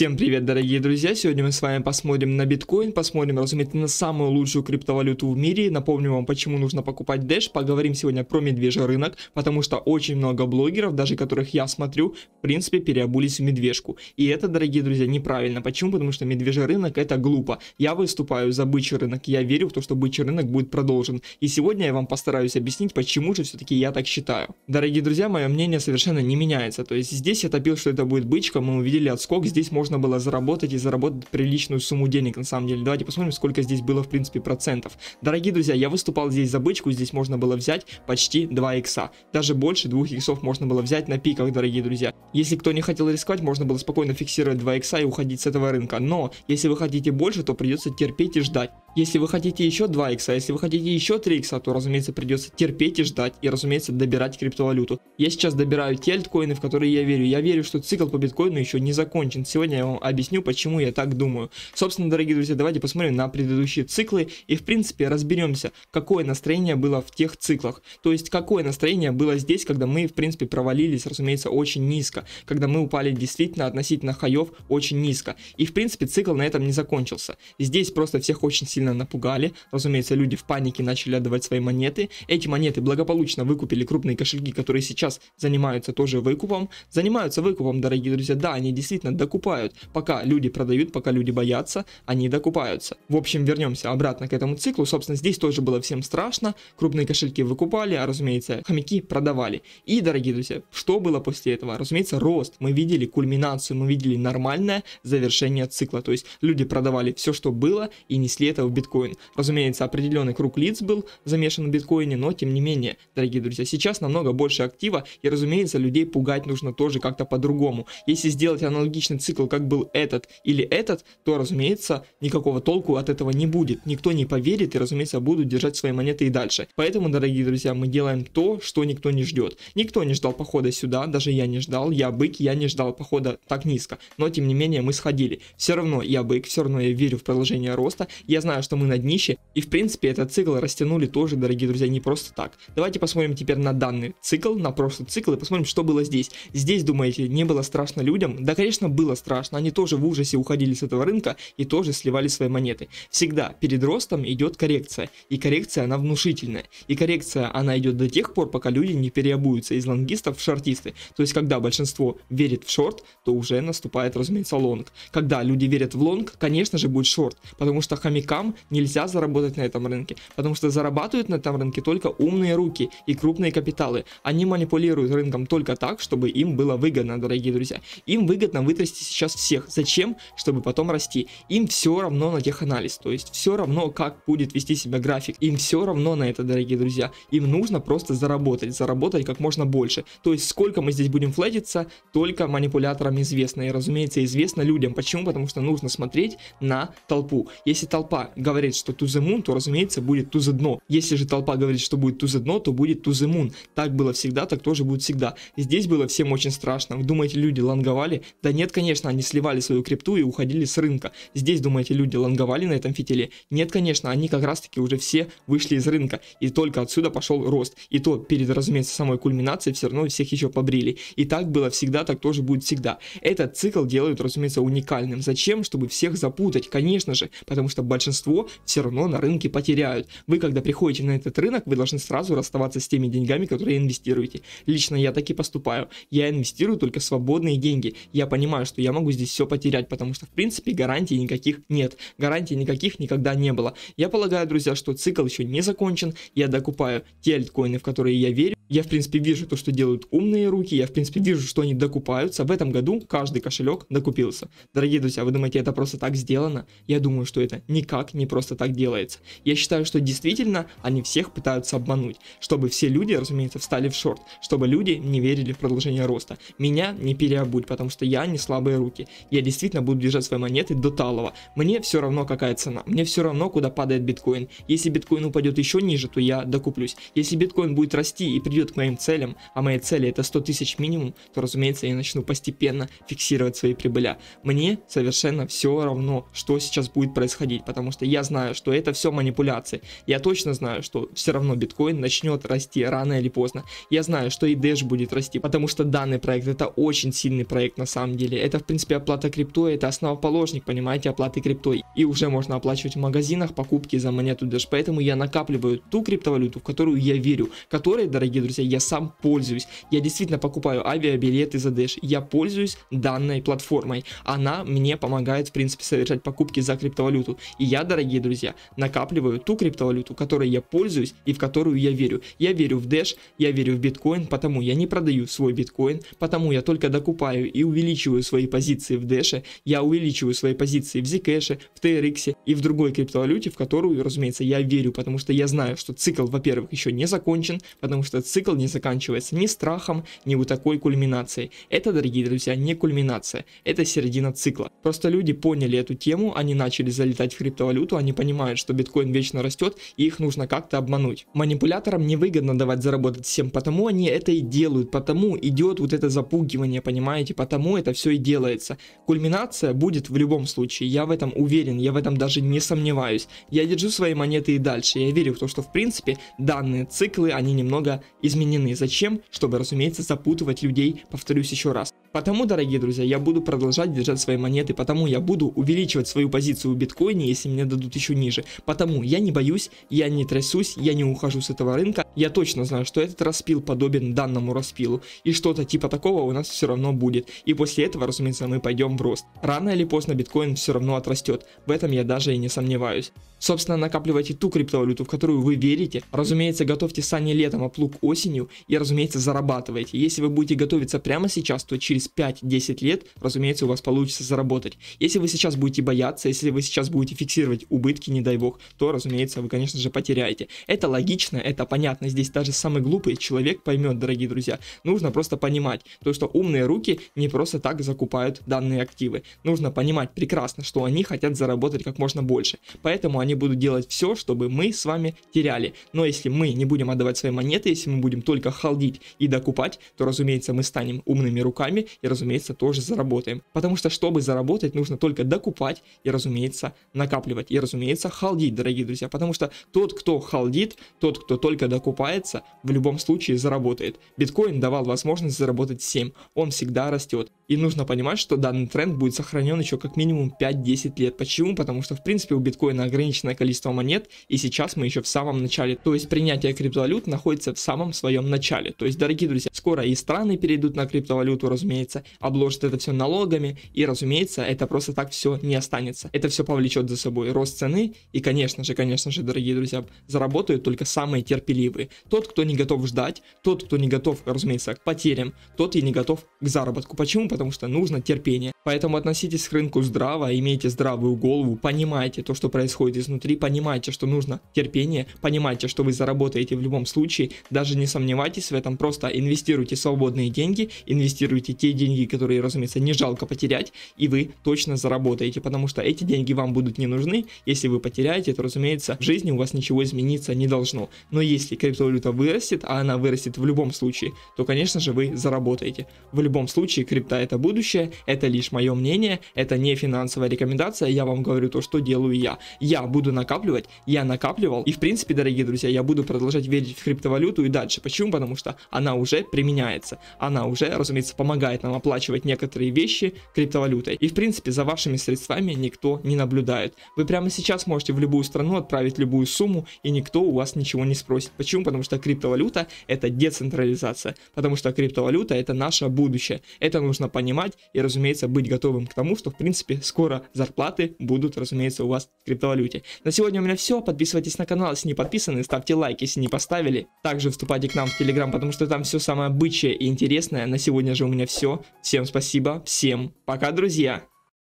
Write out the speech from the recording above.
Всем привет, дорогие друзья! Сегодня мы с вами посмотрим на биткоин, посмотрим, разумеется, на самую лучшую криптовалюту в мире. Напомню вам, почему нужно покупать Dash. Поговорим сегодня про медвежий рынок, потому что очень много блогеров, даже которых я смотрю, в принципе, переобулись в медвежку. И это, дорогие друзья, неправильно. Почему? Потому что медвежий рынок это глупо. Я выступаю за бычий рынок, я верю в то, что бычий рынок будет продолжен. И сегодня я вам постараюсь объяснить, почему же все-таки я так считаю. Дорогие друзья, мое мнение совершенно не меняется. То есть здесь я топил, что это будет бычка, мы увидели отскок, здесь можно можно было заработать и заработать приличную сумму денег на самом деле. Давайте посмотрим, сколько здесь было в принципе процентов. Дорогие друзья, я выступал здесь за бычку, здесь можно было взять почти 2 икса. Даже больше 2 иксов можно было взять на пиках, дорогие друзья. Если кто не хотел рисковать, можно было спокойно фиксировать 2 икса и уходить с этого рынка. Но, если вы хотите больше, то придется терпеть и ждать. Если вы хотите еще 2 икса, а если вы хотите еще 3 икса, то, разумеется, придется терпеть и ждать, и, разумеется, добирать криптовалюту. Я сейчас добираю те альткоины, в которые я верю. Я верю, что цикл по биткоину еще не закончен. Сегодня я вам объясню, почему я так думаю. Собственно, дорогие друзья, давайте посмотрим на предыдущие циклы и, в принципе, разберемся, какое настроение было в тех циклах. То есть, какое настроение было здесь, когда мы, в принципе, провалились, разумеется, очень низко. Когда мы упали действительно относительно хаев очень низко. И, в принципе, цикл на этом не закончился. Здесь просто всех очень сильно сильно напугали. Разумеется, люди в панике начали отдавать свои монеты. Эти монеты благополучно выкупили крупные кошельки, которые сейчас занимаются тоже выкупом. Занимаются выкупом, дорогие друзья. Да, они действительно докупают. Пока люди продают, пока люди боятся, они докупаются. В общем, вернемся обратно к этому циклу. Собственно, здесь тоже было всем страшно. Крупные кошельки выкупали, а разумеется, хомяки продавали. И, дорогие друзья, что было после этого? Разумеется, рост. Мы видели кульминацию, мы видели нормальное завершение цикла. То есть люди продавали все, что было, и несли это в биткоин. Разумеется, определенный круг лиц был замешан в биткоине, но тем не менее, дорогие друзья, сейчас намного больше актива, и разумеется, людей пугать нужно тоже как-то по-другому. Если сделать аналогичный цикл, как был этот или этот, то, разумеется, никакого толку от этого не будет. Никто не поверит и, разумеется, будут держать свои монеты и дальше. Поэтому, дорогие друзья, мы делаем то, что никто не ждет. Никто не ждал похода сюда, даже я не ждал, я бык, я не ждал похода так низко. Но, тем не менее, мы сходили. Все равно я бык, все равно я верю в продолжение роста. Я знаю, что мы на днище, и в принципе этот цикл растянули тоже, дорогие друзья, не просто так. Давайте посмотрим теперь на данный цикл, на прошлый цикл, и посмотрим, что было здесь. Здесь, думаете, не было страшно людям? Да, конечно, было страшно, они тоже в ужасе уходили с этого рынка и тоже сливали свои монеты. Всегда перед ростом идет коррекция, и коррекция она внушительная, и коррекция она идет до тех пор, пока люди не переобуются из лонгистов в шортисты, то есть когда большинство верит в шорт, то уже наступает, разумеется, лонг. Когда люди верят в лонг, конечно же будет шорт, потому что хомякам нельзя заработать на этом рынке, потому что зарабатывают на этом рынке только умные руки и крупные капиталы. Они манипулируют рынком только так, чтобы им было выгодно, дорогие друзья. Им выгодно вытрясти сейчас всех. Зачем? Чтобы потом расти. Им все равно на теханализ, то есть все равно, как будет вести себя график. Им все равно на это, дорогие друзья. Им нужно просто заработать, заработать как можно больше. То есть сколько мы здесь будем флетиться, только манипуляторам известно. И разумеется, известно людям. Почему? Потому что нужно смотреть на толпу. Если толпа говорит, что to the moon, то, разумеется, будет to the дно. Если же толпа говорит, что будет to the дно, то будет to the moon. Так было всегда, так тоже будет всегда. здесь было всем очень страшно. Вы думаете, люди лонговали? Да нет, конечно, они сливали свою крипту и уходили с рынка. Здесь, думаете, люди лонговали на этом фитиле? Нет, конечно, они как раз-таки уже все вышли из рынка. И только отсюда пошел рост. И то, перед, разумеется, самой кульминацией, все равно всех еще побрили. И так было всегда, так тоже будет всегда. Этот цикл делают, разумеется, уникальным. Зачем? Чтобы всех запутать, конечно же. Потому что большинство большинство все равно на рынке потеряют. Вы, когда приходите на этот рынок, вы должны сразу расставаться с теми деньгами, которые инвестируете. Лично я так и поступаю. Я инвестирую только свободные деньги. Я понимаю, что я могу здесь все потерять, потому что, в принципе, гарантий никаких нет. Гарантий никаких никогда не было. Я полагаю, друзья, что цикл еще не закончен. Я докупаю те альткоины, в которые я верю. Я, в принципе, вижу то, что делают умные руки, я, в принципе, вижу, что они докупаются. В этом году каждый кошелек докупился. Дорогие друзья, вы думаете, это просто так сделано? Я думаю, что это никак не просто так делается. Я считаю, что действительно они всех пытаются обмануть, чтобы все люди, разумеется, встали в шорт, чтобы люди не верили в продолжение роста. Меня не переобуть, потому что я не слабые руки. Я действительно буду держать свои монеты до талого. Мне все равно, какая цена. Мне все равно, куда падает биткоин. Если биткоин упадет еще ниже, то я докуплюсь. Если биткоин будет расти и придет идет к моим целям, а мои цели это 100 тысяч минимум, то, разумеется, я начну постепенно фиксировать свои прибыля. Мне совершенно все равно, что сейчас будет происходить, потому что я знаю, что это все манипуляции. Я точно знаю, что все равно биткоин начнет расти рано или поздно. Я знаю, что и Dash будет расти, потому что данный проект это очень сильный проект на самом деле. Это, в принципе, оплата крипто, это основоположник, понимаете, оплаты крипто, И уже можно оплачивать в магазинах покупки за монету Dash, поэтому я накапливаю ту криптовалюту, в которую я верю, которой, дорогие друзья, друзья, я сам пользуюсь. Я действительно покупаю авиабилеты за Dash, я пользуюсь данной платформой. Она мне помогает, в принципе, совершать покупки за криптовалюту. И я, дорогие друзья, накапливаю ту криптовалюту, которой я пользуюсь и в которую я верю. Я верю в Dash, я верю в биткоин, потому я не продаю свой биткоин, потому я только докупаю и увеличиваю свои позиции в Dash, я увеличиваю свои позиции в Zcash, в TRX и в другой криптовалюте, в которую, разумеется, я верю, потому что я знаю, что цикл, во-первых, еще не закончен, потому что цикл цикл не заканчивается ни страхом, ни вот такой кульминацией. Это, дорогие друзья, не кульминация, это середина цикла. Просто люди поняли эту тему, они начали залетать в криптовалюту, они понимают, что биткоин вечно растет, и их нужно как-то обмануть. Манипуляторам невыгодно давать заработать всем, потому они это и делают, потому идет вот это запугивание, понимаете, потому это все и делается. Кульминация будет в любом случае, я в этом уверен, я в этом даже не сомневаюсь. Я держу свои монеты и дальше, я верю в то, что в принципе данные циклы, они немного изменяются изменены. Зачем? Чтобы, разумеется, запутывать людей, повторюсь еще раз. Потому, дорогие друзья, я буду продолжать держать свои монеты, потому я буду увеличивать свою позицию в биткоине, если мне дадут еще ниже. Потому я не боюсь, я не трясусь, я не ухожу с этого рынка. Я точно знаю, что этот распил подобен данному распилу. И что-то типа такого у нас все равно будет. И после этого, разумеется, мы пойдем в рост. Рано или поздно биткоин все равно отрастет. В этом я даже и не сомневаюсь. Собственно, накапливайте ту криптовалюту, в которую вы верите. Разумеется, готовьте сани летом, а плуг осенью. И, разумеется, зарабатывайте. Если вы будете готовиться прямо сейчас, то через через 5-10 лет, разумеется, у вас получится заработать. Если вы сейчас будете бояться, если вы сейчас будете фиксировать убытки, не дай бог, то, разумеется, вы, конечно же, потеряете. Это логично, это понятно. Здесь даже самый глупый человек поймет, дорогие друзья. Нужно просто понимать, то, что умные руки не просто так закупают данные активы. Нужно понимать прекрасно, что они хотят заработать как можно больше. Поэтому они будут делать все, чтобы мы с вами теряли. Но если мы не будем отдавать свои монеты, если мы будем только халдить и докупать, то, разумеется, мы станем умными руками и, разумеется, тоже заработаем. Потому что, чтобы заработать, нужно только докупать и, разумеется, накапливать. И, разумеется, халдить, дорогие друзья. Потому что тот, кто халдит, тот, кто только докупается, в любом случае заработает. Биткоин давал возможность заработать 7. Он всегда растет. И нужно понимать, что данный тренд будет сохранен еще как минимум 5-10 лет. Почему? Потому что, в принципе, у биткоина ограниченное количество монет, и сейчас мы еще в самом начале. То есть принятие криптовалют находится в самом своем начале. То есть, дорогие друзья, скоро и страны перейдут на криптовалюту, разумеется, обложат это все налогами, и, разумеется, это просто так все не останется. Это все повлечет за собой рост цены, и, конечно же, конечно же, дорогие друзья, заработают только самые терпеливые. Тот, кто не готов ждать, тот, кто не готов, разумеется, к потерям, тот и не готов к заработку. Почему? потому что нужно терпение. Поэтому относитесь к рынку здраво, а имейте здравую голову, понимайте то, что происходит изнутри, понимайте, что нужно терпение, понимайте, что вы заработаете в любом случае, даже не сомневайтесь в этом, просто инвестируйте свободные деньги, инвестируйте те деньги, которые, разумеется, не жалко потерять, и вы точно заработаете, потому что эти деньги вам будут не нужны, если вы потеряете, то, разумеется, в жизни у вас ничего измениться не должно. Но если криптовалюта вырастет, а она вырастет в любом случае, то, конечно же, вы заработаете. В любом случае, крипта это будущее, это лишь лишь мое мнение, это не финансовая рекомендация, я вам говорю то, что делаю я. Я буду накапливать, я накапливал, и в принципе, дорогие друзья, я буду продолжать верить в криптовалюту и дальше. Почему? Потому что она уже применяется, она уже, разумеется, помогает нам оплачивать некоторые вещи криптовалютой. И в принципе, за вашими средствами никто не наблюдает. Вы прямо сейчас можете в любую страну отправить любую сумму, и никто у вас ничего не спросит. Почему? Потому что криптовалюта это децентрализация, потому что криптовалюта это наше будущее. Это нужно понимать и, разумеется, быть быть готовым к тому, что, в принципе, скоро зарплаты будут, разумеется, у вас в криптовалюте. На сегодня у меня все. Подписывайтесь на канал, если не подписаны, ставьте лайк, если не поставили. Также вступайте к нам в Телеграм, потому что там все самое бычье и интересное. На сегодня же у меня все. Всем спасибо, всем пока, друзья!